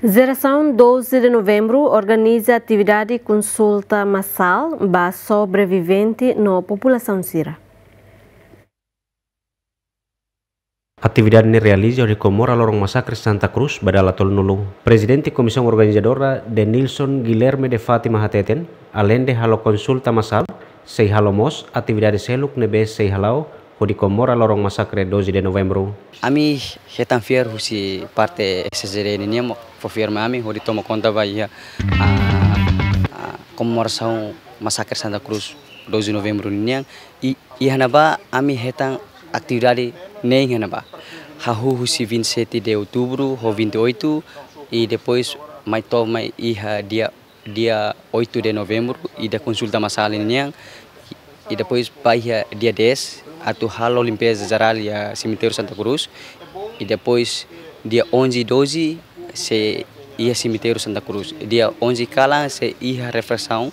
Geração 12 de novembro organiza atividade consulta massal para sobrevivente na população Sira. Atividade ini realiza di Komora Lorong massacre Santa Cruz pada Latul Nulung. Presidente comissão Organizadora de Nilson Guilherme de Fatima Hateten, além de halo consulta massal, sei halomos atividade seluk nebe sei halau hodi komora lorong masakre 12 de novembro. Ami hetan fier husi parte exegere ni nemo fo fier mami hodi tomo conta vai a comemoração ah, ah, massacre Santa Cruz 12 de novembro ni e e hanaba ami hetan atividade nem hanaba. Hahu husi 27 de outubro, ho 28 e depois mai to mai iha dia dia 8 de novembro e da consulta massal ni e depois vai dia 10 aturar a limpeza geral do cemitério Santa Cruz e depois dia 11 e 12 se ia ao cemitério Santa Cruz. Dia 11 e cala se ia à refeição,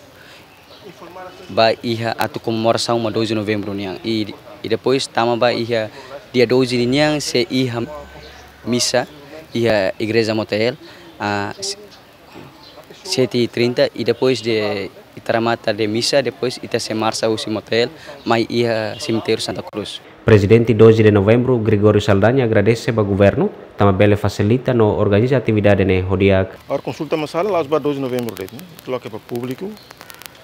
vai ia a comemoração a 12 de novembro E, e depois também vai ia dia 12 de niang se ia à missa ia à igreja motel a 7h30 e depois de tramata de missa, depois ita se marcha ao cemitério, mas ia cemitério Santa Cruz. Presidente 12 de novembro, Gregório Saldanha agradece ao governo, também facilita no organiza atividade ne Rodiac. A consulta massal lá para 12 de novembro, né? Coloca para público.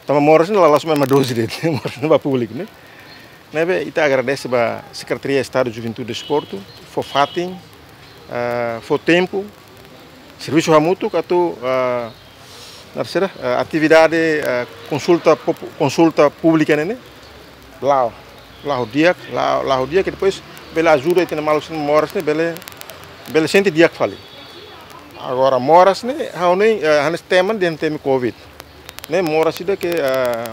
Também mora lá lá para 12 de mora para público, né? Nebe ita agradece para Secretaria de Estado de Juventude e Esporto, Fofatin, uh, ah, tempo Serviço Ramuto, que Terceira, atividade eh, eh, consulta, consulta pública, né, né? Lá, lá o dia, lá, lá o dia que depois pela ajuda tem malos que moram, né? Pela, pela gente dia que falei. Agora moram, né? Haunei, eh, hanes teman dentro tem covid, né? Moram se que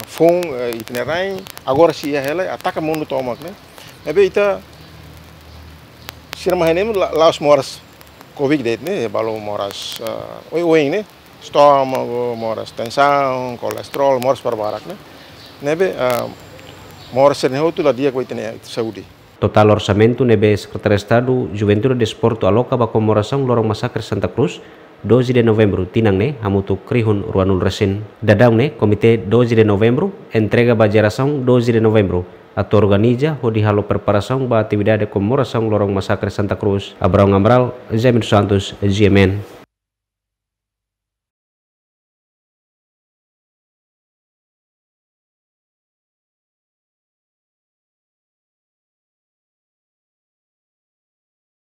fom itinerai, agora se é ela ataca mundo toma, né? É bem ita, então, se não me engano, lá os moras covid dentro, né? Balou moras, oi oi, né? stomaco, moras tensão, colesterol, moras para né? Nebe, eh, moras serne hotu la dia kuitene saúde. Total orçamento nebe Secretaria Estado Juventude de Esporto aloka bako lorong masakre Santa Cruz 12 de novembro tinang ne hamutu krihun ruanul resin dadang ne komite 12 de novembro entrega bajeração 12 de novembro atau organiza hodi halo preparação ba atividade comemoração lorong masakre Santa Cruz Abraão Amral Zemin Santos GMN